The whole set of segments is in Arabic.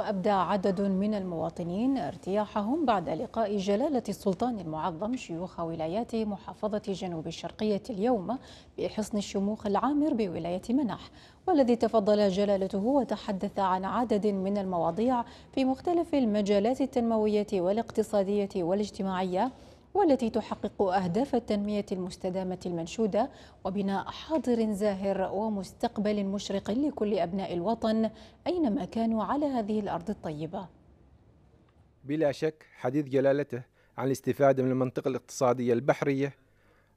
وأبدى عدد من المواطنين ارتياحهم بعد لقاء جلالة السلطان المعظم شيوخ ولايات محافظة جنوب الشرقية اليوم بحصن الشموخ العامر بولاية منح والذي تفضل جلالته وتحدث عن عدد من المواضيع في مختلف المجالات التنموية والاقتصادية والاجتماعية والتي تحقق أهداف التنمية المستدامة المنشودة وبناء حاضر زاهر ومستقبل مشرق لكل أبناء الوطن أينما كانوا على هذه الأرض الطيبة بلا شك حديث جلالته عن الاستفادة من المنطقة الاقتصادية البحرية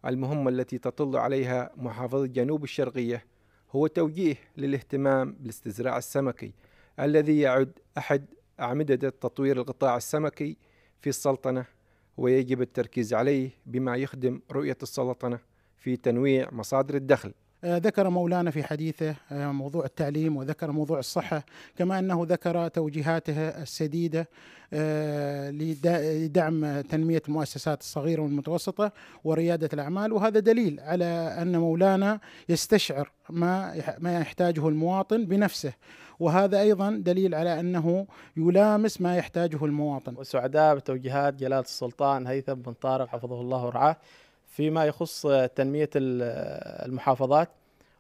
المهمة التي تطل عليها محافظة جنوب الشرقية هو توجيه للاهتمام بالاستزراع السمكي الذي يعد أحد أعمدة تطوير القطاع السمكي في السلطنة ويجب التركيز عليه بما يخدم رؤية السلطنة في تنويع مصادر الدخل آه، ذكر مولانا في حديثه آه، موضوع التعليم وذكر موضوع الصحة كما أنه ذكر توجيهاته السديدة آه، لدعم تنمية المؤسسات الصغيرة والمتوسطة وريادة الأعمال وهذا دليل على أن مولانا يستشعر ما ما يحتاجه المواطن بنفسه وهذا أيضا دليل على أنه يلامس ما يحتاجه المواطن وسعداء بتوجيهات جلالة السلطان هيثم بن طارق حفظه الله ورعاه فيما يخص تنمية المحافظات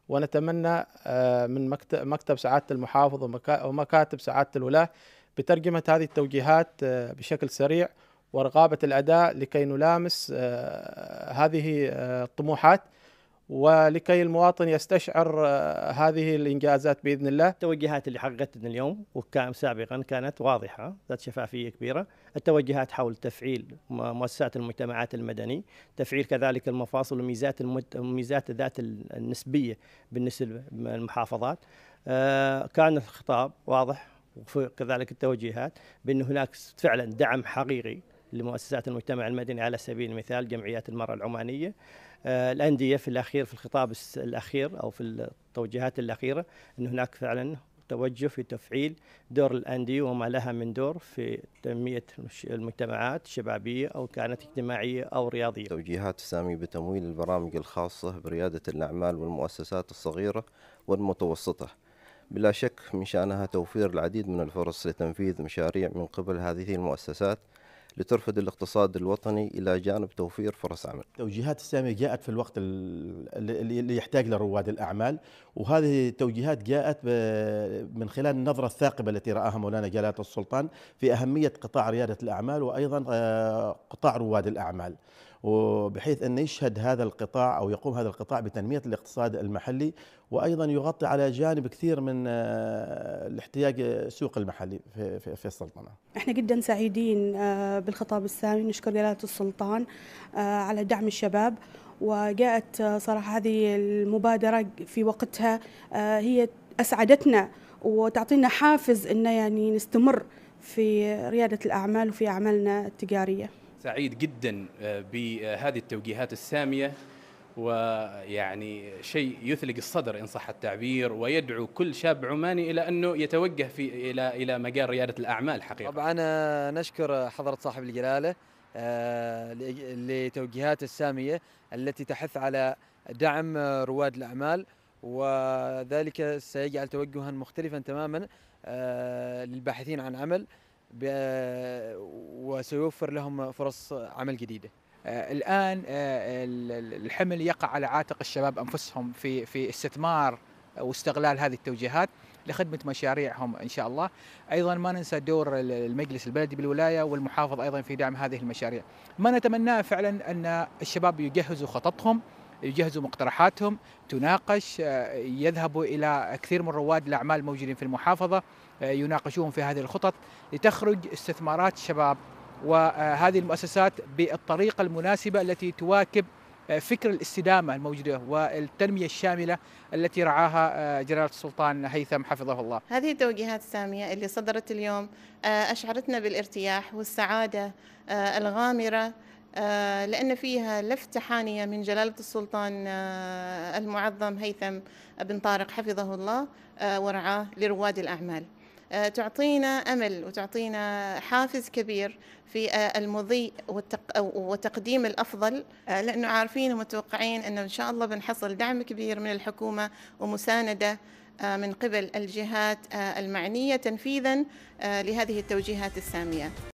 ونتمنى آه، من مكتب سعادة المحافظ ومكاتب سعادة الولاة بترجمة هذه التوجيهات آه، بشكل سريع ورقابة الأداء لكي نلامس آه، هذه الطموحات ولكي المواطن يستشعر آه، هذه الانجازات باذن الله. التوجهات اللي حققتنا اليوم وكان سابقا كانت واضحه ذات شفافيه كبيره، التوجهات حول تفعيل مؤسسات المجتمعات المدني، تفعيل كذلك المفاصل وميزات الميزات ذات النسبيه بالنسبه للمحافظات. آه، كان الخطاب واضح وكذلك التوجيهات بان هناك فعلا دعم حقيقي لمؤسسات المجتمع المدني على سبيل المثال جمعيات المرأة العمانية آه، الأندية في الأخير في الخطاب الأخير أو في التوجيهات الأخيرة أن هناك فعلا توجه في تفعيل دور الأندية وما لها من دور في تنمية المجتمعات الشبابية أو كانت اجتماعية أو رياضية توجيهات سامي بتمويل البرامج الخاصة بريادة الأعمال والمؤسسات الصغيرة والمتوسطة بلا شك من شأنها توفير العديد من الفرص لتنفيذ مشاريع من قبل هذه المؤسسات لترفد الاقتصاد الوطني إلى جانب توفير فرص عمل توجيهات السامية جاءت في الوقت اللي يحتاج لرواد الأعمال وهذه التوجيهات جاءت من خلال النظرة الثاقبة التي رآها مولانا جلالة السلطان في أهمية قطاع ريادة الأعمال وأيضا آه، قطاع رواد الأعمال وبحيث أن يشهد هذا القطاع أو يقوم هذا القطاع بتنمية الاقتصاد المحلي وأيضا يغطي على جانب كثير من آه، الاحتياج السوق المحلي في, في السلطنة احنا جدا سعيدين آه، بالخطاب السامي نشكر جلالة السلطان آه، على دعم الشباب وجاءت آه، صراحة هذه المبادرة في وقتها آه، هي أسعدتنا وتعطينا حافز أن يعني نستمر في ريادة الأعمال وفي أعمالنا التجارية سعيد جدا بهذه التوجيهات السامية ويعني شيء يثلق الصدر ان صح التعبير ويدعو كل شاب عماني الى انه يتوجه في الى الى مجال رياده الاعمال حقيقه. طبعا نشكر حضره صاحب الجلاله آه، لتوجيهات الساميه التي تحث على دعم رواد الاعمال وذلك سيجعل توجها مختلفا تماما آه، للباحثين عن عمل وسيوفر لهم فرص عمل جديده. آه، الان آه، الحمل يقع على عاتق الشباب انفسهم في في استثمار واستغلال هذه التوجيهات لخدمه مشاريعهم ان شاء الله، ايضا ما ننسى دور المجلس البلدي بالولايه والمحافظ ايضا في دعم هذه المشاريع. ما نتمناه فعلا ان الشباب يجهزوا خططهم يجهزوا مقترحاتهم تناقش آه، يذهبوا الى كثير من رواد الاعمال الموجودين في المحافظه يناقشوهم في هذه الخطط لتخرج استثمارات شباب وهذه المؤسسات بالطريقة المناسبة التي تواكب آه، فكر الاستدامة الموجودة والتنمية الشاملة التي رعاها آه، جلالة السلطان هيثم حفظه الله هذه التوجيهات السامية اللي صدرت اليوم آه، أشعرتنا بالارتياح والسعادة الغامرة لأن فيها لفتة حانية من جلالة السلطان المعظم هيثم بن طارق حفظه الله ورعاه لرواد الأعمال آه، تعطينا امل وتعطينا حافز كبير في آه، المضي وتقديم الافضل آه، لانه عارفين ومتوقعين انه ان شاء الله بنحصل دعم كبير من الحكومه ومسانده من قبل الجهات المعنيه تنفيذا لهذه التوجيهات الساميه